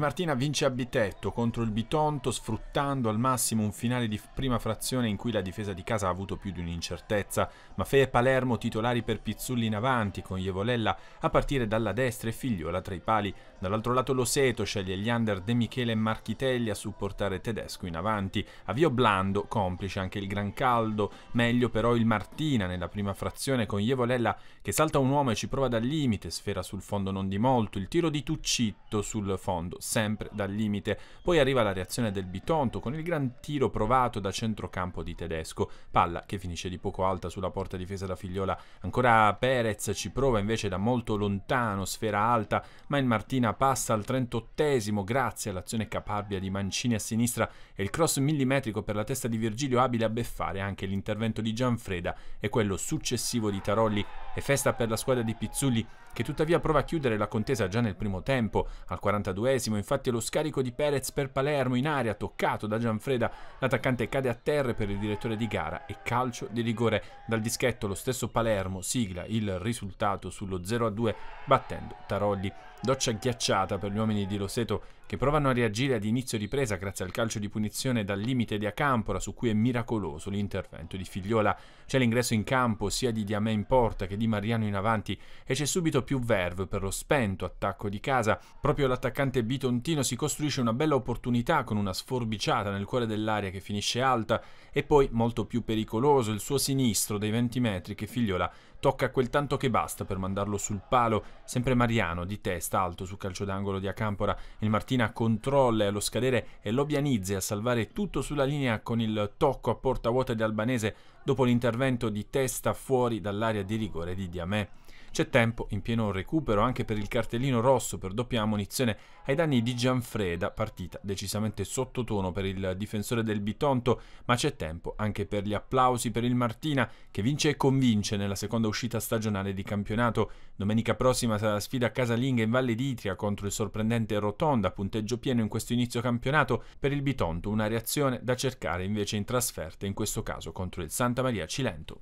Martina vince a bitetto contro il Bitonto sfruttando al massimo un finale di prima frazione in cui la difesa di casa ha avuto più di un'incertezza. ma Fe e Palermo titolari per Pizzulli in avanti con Jevolella a partire dalla destra e Figliola tra i pali. Dall'altro lato Loseto sceglie gli under De Michele e Marchitelli a supportare Tedesco in avanti. Avvio blando, complice anche il gran caldo, meglio però il Martina nella prima frazione con Jevolella che salta un uomo e ci prova dal limite, sfera sul fondo non di molto, il tiro di Tuccitto sul fondo sempre dal limite. Poi arriva la reazione del Bitonto con il gran tiro provato da centrocampo di Tedesco, palla che finisce di poco alta sulla porta difesa da Figliola. Ancora Perez ci prova invece da molto lontano, sfera alta, ma il Martina passa al 38esimo grazie all'azione caparbia di Mancini a sinistra e il cross millimetrico per la testa di Virgilio abile a beffare anche l'intervento di Gianfreda e quello successivo di Tarolli è festa per la squadra di Pizzulli che tuttavia prova a chiudere la contesa già nel primo tempo. Al 42esimo infatti lo scarico di Perez per Palermo in aria toccato da Gianfreda. L'attaccante cade a terra per il direttore di gara e calcio di rigore. Dal dischetto lo stesso Palermo sigla il risultato sullo 0-2 battendo Tarolli. Doccia ghiacciata per gli uomini di Loseto che provano a reagire ad inizio ripresa grazie al calcio di punizione dal limite di Acampora su cui è miracoloso l'intervento di Figliola. C'è l'ingresso in campo sia di Diamè in porta che di di Mariano in avanti e c'è subito più verve per lo spento attacco di casa. Proprio l'attaccante bitontino si costruisce una bella opportunità con una sforbiciata nel cuore dell'area che finisce alta e poi molto più pericoloso il suo sinistro dei 20 metri che Figliola Tocca quel tanto che basta per mandarlo sul palo, sempre Mariano di testa alto sul calcio d'angolo di Acampora, il Martina controlla allo scadere e Lobianizze a salvare tutto sulla linea con il tocco a porta vuota di Albanese dopo l'intervento di testa fuori dall'area di rigore di Diamè. C'è tempo in pieno recupero anche per il cartellino rosso per doppia ammonizione ai danni di Gianfreda, partita decisamente sottotono per il difensore del Bitonto, ma c'è tempo anche per gli applausi per il Martina che vince e convince nella seconda uscita stagionale di campionato. Domenica prossima sarà la sfida casalinga in Valle d'Itria contro il sorprendente Rotonda, punteggio pieno in questo inizio campionato per il Bitonto, una reazione da cercare invece in trasferta, in questo caso contro il Santa Maria Cilento.